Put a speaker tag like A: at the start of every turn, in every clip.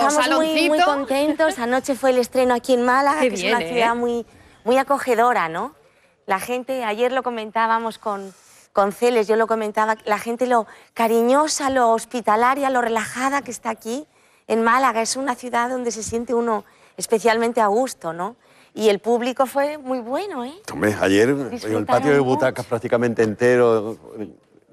A: estamos muy,
B: contentos. Anoche fue el estreno aquí en Málaga, que es una ciudad ¿eh? muy, muy acogedora, ¿no? La gente, ayer lo comentábamos con, con Celes, yo lo comentaba, la gente lo cariñosa, lo hospitalaria, lo relajada que está aquí en Málaga. Es una ciudad donde se siente uno especialmente a gusto, ¿no? Y el público fue muy bueno, ¿eh?
C: ayer el patio de butacas prácticamente entero,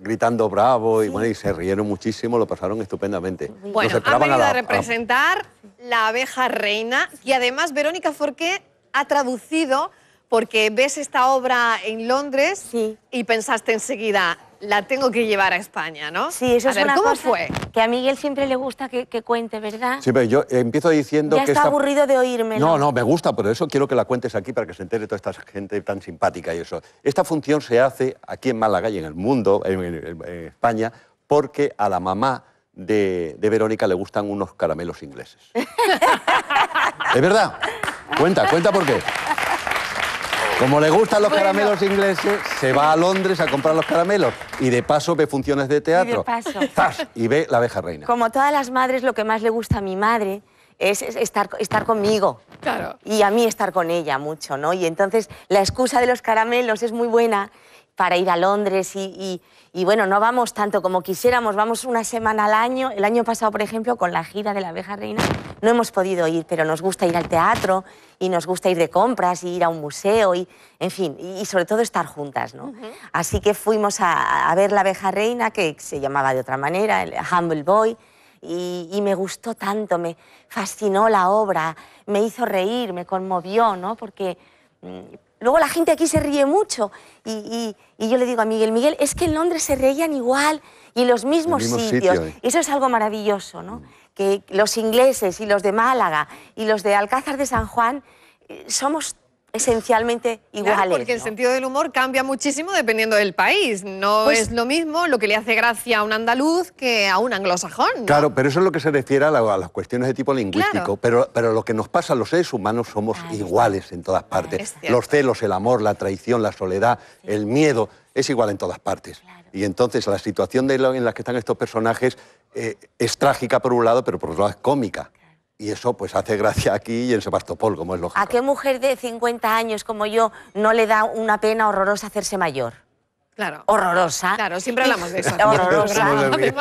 C: gritando bravo y, bueno, y se rieron muchísimo, lo pasaron estupendamente. Bueno, han venido a,
A: representar la abeja reina y además Verónica Forqué ha traducido porque ves esta obra en Londres y pensaste enseguida, la tengo
B: que llevar a España, ¿no? Sí, eso es una ¿cómo fue? que a Miguel siempre le gusta que, cuente, ¿verdad? Sí,
C: pero yo empiezo diciendo que... está aburrido de oírme. No, no, me gusta, por eso quiero que la cuentes aquí para que se entere toda esta gente tan simpática y eso. Esta función se hace aquí en Málaga y en el mundo, en, España, porque a la mamá de, de Verónica le gustan unos caramelos ingleses. ¿Es verdad? Cuenta, cuenta por qué. Como le gustan los caramelos ingleses, se va a Londres a comprar los caramelos y de paso ve funciones de teatro. Y de paso. Y ve la abeja reina.
B: Como todas las madres, lo que más le gusta a mi madre es estar, estar conmigo. Claro. Y a mí estar con ella mucho, ¿no? Y entonces la excusa de los caramelos es muy buena para ir a Londres y, bueno, no vamos tanto como quisiéramos, vamos una semana al año. El año pasado, por ejemplo, con la gira de la abeja reina, no hemos podido ir, pero nos gusta ir al teatro y nos gusta ir de compras y ir a un museo y, en fin, y, sobre todo estar juntas, ¿no? Así que fuimos a, ver La abeja reina, que se llamaba de otra manera, el Humble Boy, y, me gustó tanto, me fascinó la obra, me hizo reír, me conmovió, ¿no? Porque mm, luego la gente aquí se ríe mucho y, yo le digo a Miguel, Miguel, es que en Londres se reían igual y en los mismos sitios. Eh. Eso es algo maravilloso, ¿no? Mm que los ingleses y los de Málaga y los de Alcázar de San Juan eh, somos esencialmente
A: iguales. porque el sentido del humor cambia muchísimo dependiendo del país. No pues es lo mismo lo que le hace gracia a un andaluz que a un anglosajón. Claro,
C: pero eso es lo que se refiere a, las cuestiones de tipo lingüístico. Pero, lo que nos pasa a los seres humanos somos iguales en todas partes. Los celos, el amor, la traición, la soledad, el miedo, es igual en todas partes. Y entonces la situación de en la que están estos personajes eh, es trágica por un lado, pero por otro lado es cómica. Y eso pues hace gracia aquí y en Sebastopol, como es lógico.
B: ¿A qué mujer de 50 años como yo no le da una pena horrorosa hacerse mayor? Claro. Horrorosa. Claro, siempre hablamos de eso. horrorosa.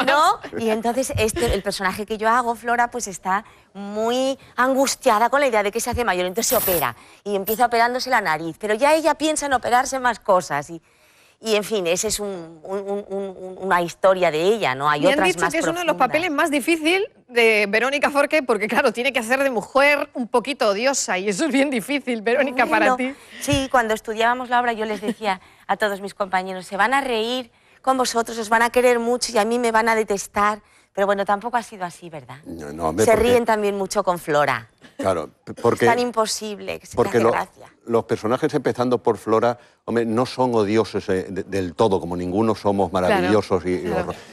B: ¿No? Y entonces este, el personaje que yo hago, Flora, pues está muy angustiada con la idea de que se hace mayor, entonces se opera y empieza operándose la nariz, pero ya ella piensa en operarse más cosas y y en fin, esa es una historia de ella, ¿no? Hay han dicho que es uno de los papeles más difíciles de Verónica Forque, porque claro, tiene que hacer de mujer un poquito odiosa y eso es bien difícil, Verónica, para ti. Sí, cuando estudiábamos la obra yo les decía a todos mis compañeros, se van a reír con vosotros, os van a querer mucho y a mí me van a detestar. Pero bueno, tampoco ha sido así, ¿verdad? se ríen también mucho con Flora.
C: Claro, porque... Es tan
B: imposible que porque
C: los personajes, empezando por Flora, no son odiosos eh, del todo, como ninguno somos maravillosos. y,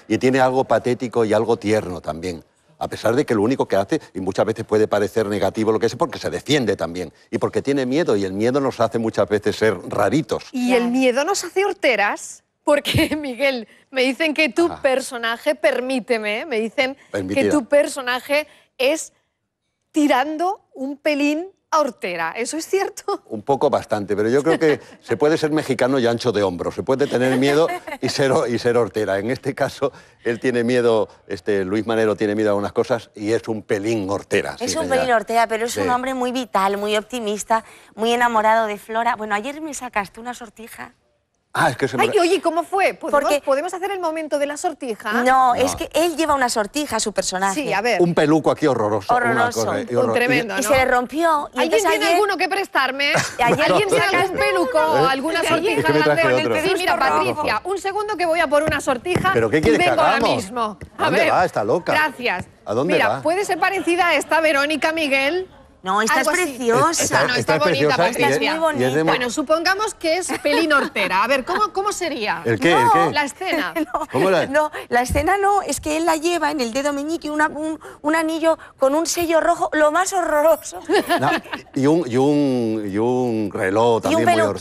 C: Y, tiene algo patético y algo tierno también. A pesar de que lo único que hace, y muchas veces puede parecer negativo lo que es, porque se defiende también. Y porque tiene miedo, y el miedo nos hace muchas veces ser raritos.
A: Y el miedo nos hace horteras porque Miguel, me dicen que tu ah. personaje, permíteme, me dicen que tu personaje es tirando un pelín a Hortera. ¿Eso es cierto?
C: Un poco bastante, pero yo creo que se puede ser mexicano y ancho de hombro, se puede tener miedo y ser, y ser Hortera. En este caso, él tiene miedo, este, Luis Manero tiene miedo a unas cosas y es un pelín Hortera. Es un pelín Hortera, pero es un hombre
B: muy vital, muy optimista, muy enamorado de Flora. Bueno, ayer me sacaste una sortija.
C: Ah, que se Ay,
A: oye, ¿cómo fue?
B: ¿Podemos, Porque... ¿Podemos hacer el
A: momento de la sortija?
B: No, es que él lleva una sortija, su personaje. Sí, a ver.
C: Un peluco aquí horroroso. Horroroso. Cosa, y tremendo,
A: se le rompió. Y ¿Alguien tiene alguno que prestarme? ¿Alguien tiene algún peluco o ¿Eh? alguna sortija? Es mira, Patricia, un segundo que voy a por una sortija. ¿Pero qué quieres y vengo ahora mismo. A ¿Dónde ver. va? Está loca. Gracias. ¿A dónde Mira, puede ser parecida a esta Verónica Miguel, no, esta es preciosa. está bonita, pues muy bonita. Bueno,
B: supongamos que es Pelín Ortera. A ver, ¿cómo, cómo sería? ¿El qué? La escena. No, la- escena no, es que él la lleva en el dedo meñique un, anillo con un sello rojo, lo más horroroso.
C: y, un, y, un, y un reloj Y un también y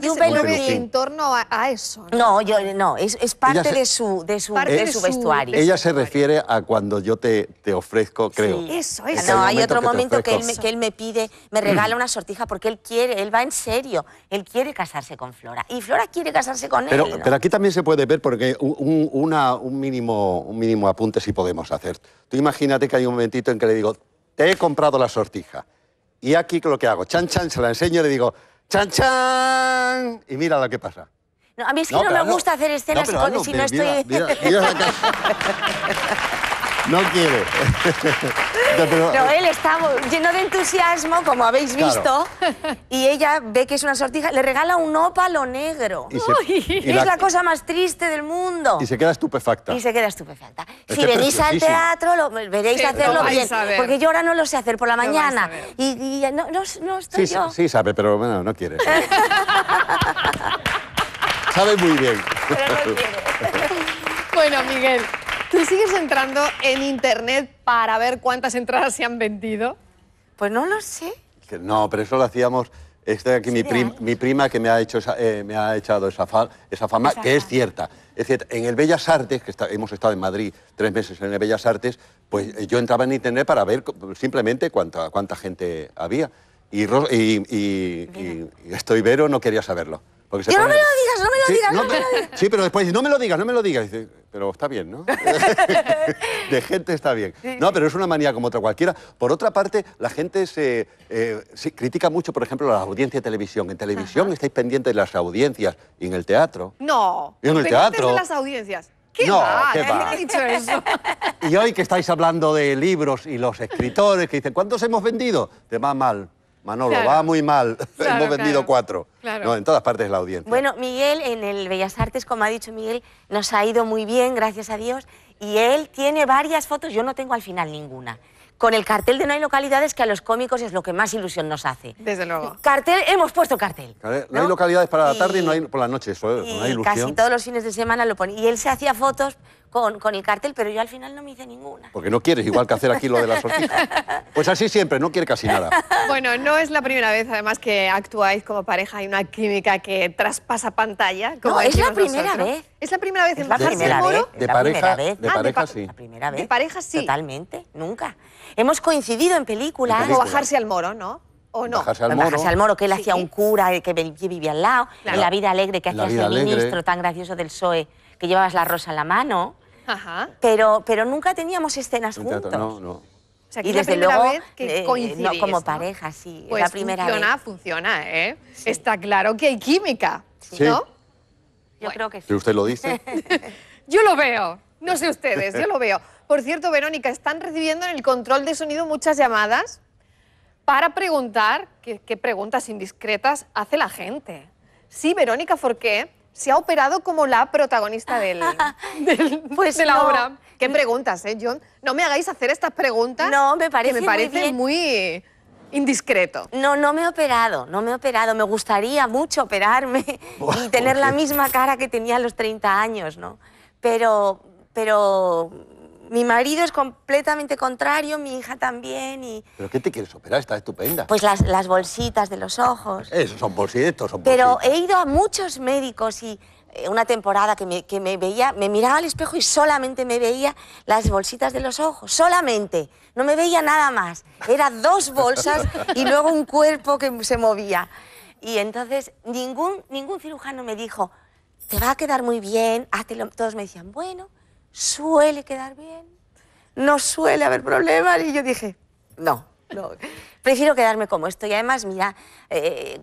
C: que Un se en
B: torno a, eso. ¿no? yo no, es, parte de su, de su, de su vestuario. Ella se
C: refiere a cuando yo te, te ofrezco, creo. Sí.
B: Eso, eso. No, hay otro momento que él, me- que él me pide, me mm. regala una sortija, porque él quiere, él va en serio, él quiere casarse con Flora. Y Flora quiere casarse con él. Pero
C: aquí también se puede ver, porque un, una, un, mínimo, un mínimo apunte sí podemos hacer. Tú imagínate que hay un momentito en que le digo, te he comprado la sortija. Y aquí lo que hago, chan, chan, se la enseño y le digo, chan,
B: chan,
C: y mira lo que pasa.
B: a mí es que no, me gusta hacer escenas no, si, no estoy...
C: No quiere. Pero, eh.
B: él está lleno de entusiasmo, como habéis visto, y ella ve que es una sortija, le regala un ópalo negro. es la... cosa más triste del mundo. Y se
C: queda estupefacta. Y se
B: queda estupefacta.
C: si venís al teatro,
B: lo, veréis hacerlo bien. Porque yo ahora no lo sé hacer por la mañana. Y, no, estoy sí,
C: Sí, sabe, pero no quiere. sabe muy bien.
A: bueno, Miguel. ¿Tú sigues entrando en internet para ver cuántas entradas se han vendido? Pues no lo sé.
C: no, pero eso lo hacíamos. este aquí, mi, prima que me ha, hecho eh, me ha echado esa, esa fama, que es cierta. Es cierto. en el Bellas Artes, que hemos estado en Madrid tres meses en el Bellas Artes, pues eh, yo entraba en internet para ver simplemente cuánta, cuánta gente había. Y, y, y, y estoy vero no quería saberlo no me lo digas,
B: no me lo digas, no me lo digas.
C: sí, pero después dice, no me lo digas, no me lo digas. Dice, pero está bien, ¿no? De gente está bien. No, pero es una manía como otra cualquiera. Por otra parte, la gente se, eh, critica mucho, por ejemplo, las audiencias de televisión. En televisión estáis pendientes de las audiencias y en el teatro.
A: No. en el pendientes teatro. de las audiencias. ¿Qué va? ¿qué va? ¿eh? dicho eso.
C: Y hoy que estáis hablando de libros y los escritores que dicen, ¿cuántos hemos vendido? Te va mal. Manolo, va muy mal, hemos vendido cuatro. No, en todas partes la audiencia.
B: Bueno, Miguel, en el Bellas Artes, como ha dicho Miguel, nos ha ido muy bien, gracias a Dios, y él tiene varias fotos, yo no tengo al final ninguna. Con el cartel de No hay localidades, que a los cómicos es lo que más ilusión nos hace. Desde luego. Cartel, hemos puesto cartel.
C: ¿no? hay localidades para la tarde y, no hay por la noche, eso Casi todos
B: los fines de semana lo pone. Y él se hacía fotos con, con, el cartel, pero yo al final no me hice ninguna.
C: Porque no quieres, igual que hacer aquí lo de la sortija. Pues así siempre, no quiere casi nada.
A: Bueno, no es la primera vez además que actuáis como pareja, y una química que traspasa pantalla. no, es la primera vez. Es la primera vez en
C: la primera vez. De pareja, ah, de pareja sí.
B: De pareja sí. Totalmente, nunca. Hemos coincidido en películas. O bajarse al moro, ¿no? ¿O no? Bajarse al, moro. Bajarse al moro, que él hacía un cura que vivía al lado. En La vida alegre, que hacía el ministro tan gracioso del PSOE, que llevabas la rosa en la mano. Pero, pero nunca teníamos escenas juntos. no, no. y desde luego, vez que eh, eh, como pareja, sí. Pues la primera funciona,
A: vez. funciona, ¿eh? Está claro que hay química, ¿no? Yo creo que sí. Pero usted lo dice. yo lo veo. No sé ustedes, yo lo veo. Por cierto, Verónica, están recibiendo en el control de sonido muchas llamadas para preguntar qué, preguntas indiscretas hace la gente. Sí, Verónica ¿por qué...? se ha operado como la protagonista del, pues de la obra. Qué preguntas, ¿eh, John? No me hagáis hacer estas preguntas. No, me parece, que me parece
B: muy, indiscreto. No, no me he operado, no me he operado. Me gustaría mucho operarme y tener la pues misma cara que tenía a los 30 años, ¿no? Pero, pero mi marido es completamente contrario, mi hija también y...
C: ¿Pero qué te quieres operar? Está estupenda. Pues
B: las, bolsitas de los ojos.
C: Eso, son bolsitos,
B: son Pero he ido a muchos médicos y eh, una temporada que me, que me, veía, me miraba al espejo y solamente me veía las bolsitas de los ojos, solamente, no me veía nada más. Era dos bolsas y luego un cuerpo que se movía. Y entonces ningún, ningún cirujano me dijo, te va a quedar muy bien, Todos me decían, bueno, suele quedar bien, no suele haber problemas. Y yo dije, no, no. Prefiero quedarme como estoy. Además, mira, eh,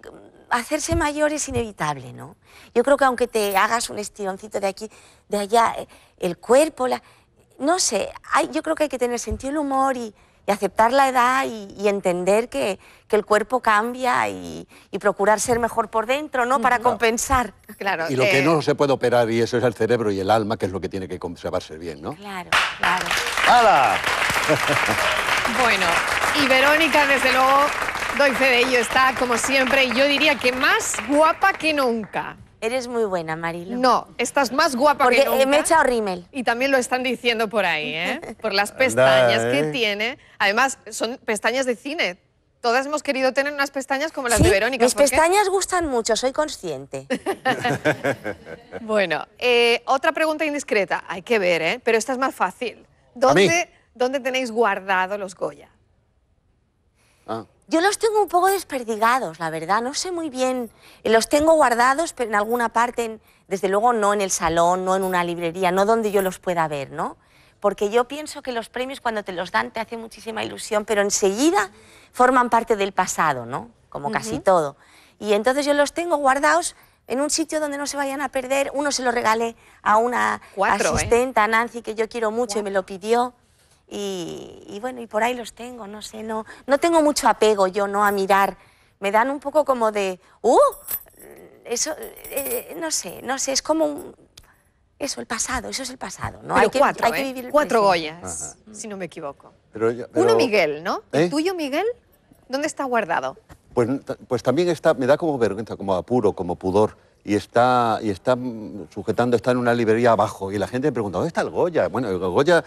B: hacerse mayor es inevitable, ¿no? Yo creo que aunque te hagas un estironcito de aquí, de allá, eh, el cuerpo, la... no sé, yo creo que hay que tener sentido el humor y, y aceptar la edad y, entender que, el cuerpo cambia y, procurar ser mejor por dentro, ¿no? Para compensar. Claro. Y lo que eh, no
C: se puede operar y eso es el cerebro y el alma, que es lo que tiene que conservarse bien, ¿no?
B: Claro, claro. ¡Hala! bueno,
A: y Verónica, desde luego, doy fe de ello, está como siempre, y yo diría que más guapa que nunca. Eres muy buena, Marilo. No, estás más guapa Porque eh, me he echado rímel. Y también lo están diciendo por ahí, ¿eh? Por las pestañas que eh. tiene. Además, son pestañas de cine. Todas hemos querido tener unas pestañas como las de Verónica. Mis pestañas
B: gustan mucho, soy consciente.
A: bueno, eh, otra pregunta indiscreta. Hay que ver, ¿eh? Pero esta es más fácil. ¿Dónde, ¿dónde tenéis guardado los Goya? Ah.
B: Yo los tengo un poco desperdigados, la verdad. No sé muy bien. Eh, los tengo guardados, pero en alguna parte, desde luego no en el salón, no en una librería, no donde yo los pueda ver, ¿no? Porque yo pienso que los premios cuando te los dan te hace muchísima ilusión, pero enseguida forman parte del pasado, ¿no? Como casi todo. Y entonces yo los tengo guardados en un sitio donde no se vayan a perder. Uno se lo regalé a una asistente, ¿eh? asistenta, Nancy, que yo quiero mucho y me lo pidió. Y, bueno, y por ahí los tengo, no sé, no, no tengo mucho apego yo, ¿no? A mirar. Me dan un poco como de, ¡uh! Eso, eh, no sé, no sé, es como un, Eso, el pasado, eso es el pasado, ¿no? hay cuatro, ¿eh? vivir el Cuatro
A: Goyas, si no me equivoco.
C: Pero, Uno
B: Miguel, ¿no?
A: ¿El ¿Eh? tuyo Miguel? ¿Dónde está guardado?
C: Pues, pues también está, me da como vergüenza, como apuro, como pudor y está, y está sujetando, está en una librería abajo. Y la gente me pregunta, ¿dónde está el Goya? Bueno, el Goya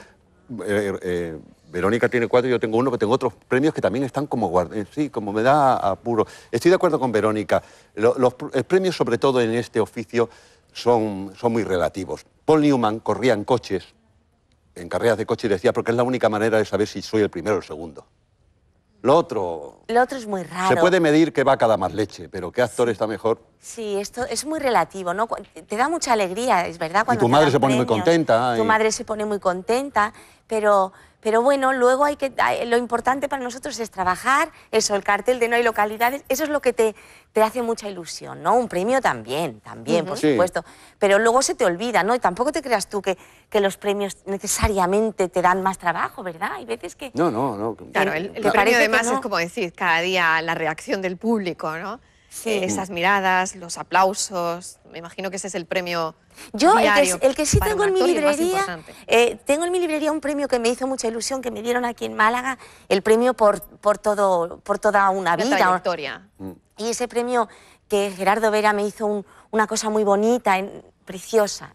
C: eh, eh, Verónica tiene cuatro, yo tengo uno, pero tengo otros premios que también están como guardias, eh, sí, como me da apuro. Estoy de acuerdo con Verónica. Los, premios, sobre todo en este oficio, son, son muy relativos. Paul Newman corría en coches, en carreras de coche, y decía, porque es la única manera de saber si soy el primero o el segundo. Lo otro.
B: Lo otro es muy raro. Se puede
C: medir que va cada más leche, pero qué actor está mejor
B: Sí, esto es muy relativo, ¿no? Te da mucha alegría, es verdad. Cuando y tu madre se pone muy
C: contenta. ¿eh? Tu madre
B: se pone muy contenta, pero, pero bueno, luego hay que, lo importante para nosotros es trabajar, eso, el cartel de no hay localidades, eso es lo que te, hace mucha ilusión, ¿no? Un premio también, también, por supuesto, pero luego se te olvida, ¿no? Y tampoco te creas tú que, los premios necesariamente te dan más trabajo, ¿verdad? Hay veces que... No,
A: no, no. Claro, el, premio además es como decir, cada día la reacción del público, ¿no? esas miradas, los aplausos, me imagino que ese es el premio. Yo el, que, sí tengo en mi librería,
B: eh, tengo en mi librería un premio que me hizo mucha ilusión, que me dieron aquí en Málaga, el premio por, por, todo, por toda una vida. Y ese premio que Gerardo Vera me hizo una cosa muy bonita preciosa.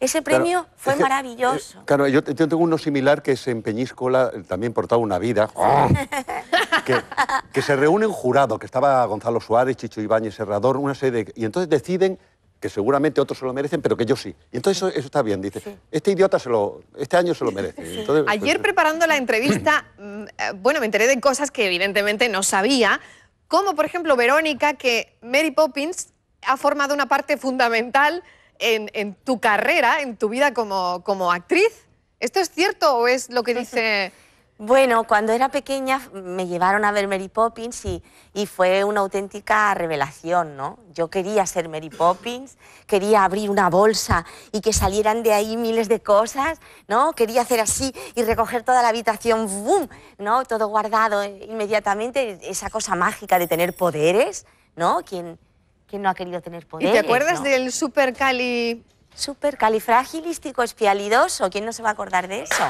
B: ese premio fue maravilloso.
C: Eh, claro, yo, tengo uno similar que es en Peñíscola, eh, también portaba una vida. ¡Ah! que, se reúnen jurado, que estaba Gonzalo Suárez, Chicho Ibáñez, Herrador, una serie de... Y entonces deciden que seguramente otros se lo merecen, pero que yo sí. Y entonces eso, está bien, dice, este idiota se lo, este año se lo merece. Pues, Ayer eh,
A: preparando la entrevista, mm, bueno, me enteré de cosas que evidentemente no sabía, como por ejemplo Verónica, que Mary Poppins ha formado una parte fundamental en, tu carrera, en tu vida como,
B: como actriz. ¿Esto es cierto o es lo que dice... Bueno, cuando era pequeña me llevaron a ver Mary Poppins y, y, fue una auténtica revelación, ¿no? Yo quería ser Mary Poppins, quería abrir una bolsa y que salieran de ahí miles de cosas, ¿no? Quería hacer así y recoger toda la habitación, ¡boom! ¿no? Todo guardado eh, inmediatamente, esa cosa mágica de tener poderes, ¿no? Quien, ¿Quién no ha querido tener poderes? ¿Y te acuerdas del super cali... Super califragilístico espialidoso. ¿Quién no se va a acordar de eso?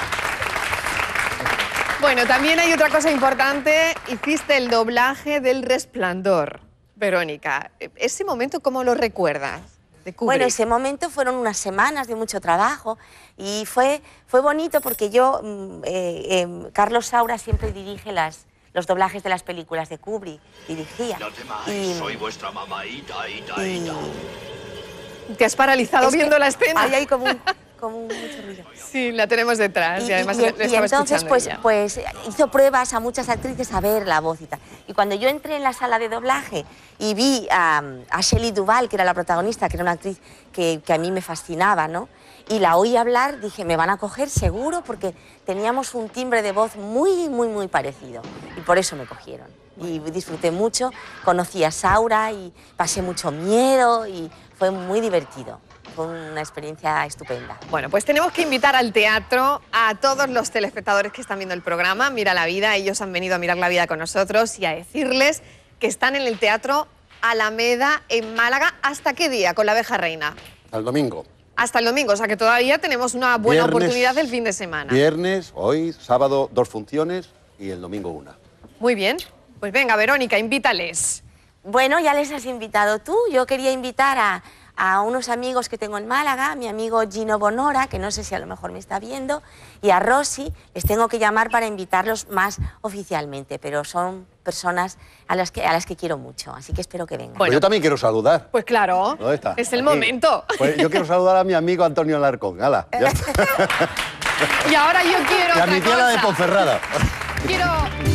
A: bueno, también hay otra cosa importante. Hiciste el doblaje
B: del resplandor, Verónica. ¿Ese momento cómo lo recuerdas? bueno, ese momento fueron unas semanas de mucho trabajo y fue, fue bonito porque yo, mm, eh, eh, Carlos Saura siempre dirige las, los doblajes de las películas de Kubrick, dirigía. No y... soy vuestra mamá, ita, ita, Te has paralizado viendo la escena. Ahí hay como Sí, la tenemos detrás. Y, y entonces, pues, pues, hizo pruebas a muchas actrices a ver la voz y tal. Y cuando yo entré en la sala de doblaje y vi a, Shelley Duval, que era la protagonista, que era una actriz que a mí me fascinaba, ¿no? y la oí hablar, dije, me van a coger seguro porque teníamos un timbre de voz muy, muy, muy parecido. Y por eso me cogieron. Y disfruté mucho, conocí a Saura y pasé mucho miedo y fue muy divertido. Fue una experiencia estupenda. Bueno, pues tenemos que invitar al teatro a todos
A: los telespectadores que están viendo el programa Mira la Vida. Ellos han venido a mirar la vida con nosotros y a decirles que están en el teatro Alameda en Málaga. ¿Hasta qué día con la abeja reina? Al domingo hasta el domingo, o sea que todavía tenemos una buena oportunidad el fin de semana.
C: Viernes, hoy, sábado dos funciones y el domingo una.
B: Muy bien, pues venga Verónica, invítales. Bueno, ya les has invitado tú, yo quería invitar a a unos amigos que tengo en Málaga, mi amigo Gino Bonora, que no sé si a lo mejor me está viendo, y a Rosy, les tengo que llamar para invitarlos más oficialmente, pero son personas a las que, a las que quiero mucho, así que espero que vengan. Bueno, yo
C: también quiero saludar.
B: Pues claro, es el momento. Pues yo quiero
C: saludar a mi amigo Antonio Larcón. y ahora
B: yo
A: quiero... Y
C: a mi tía de Ponferrada. Quiero...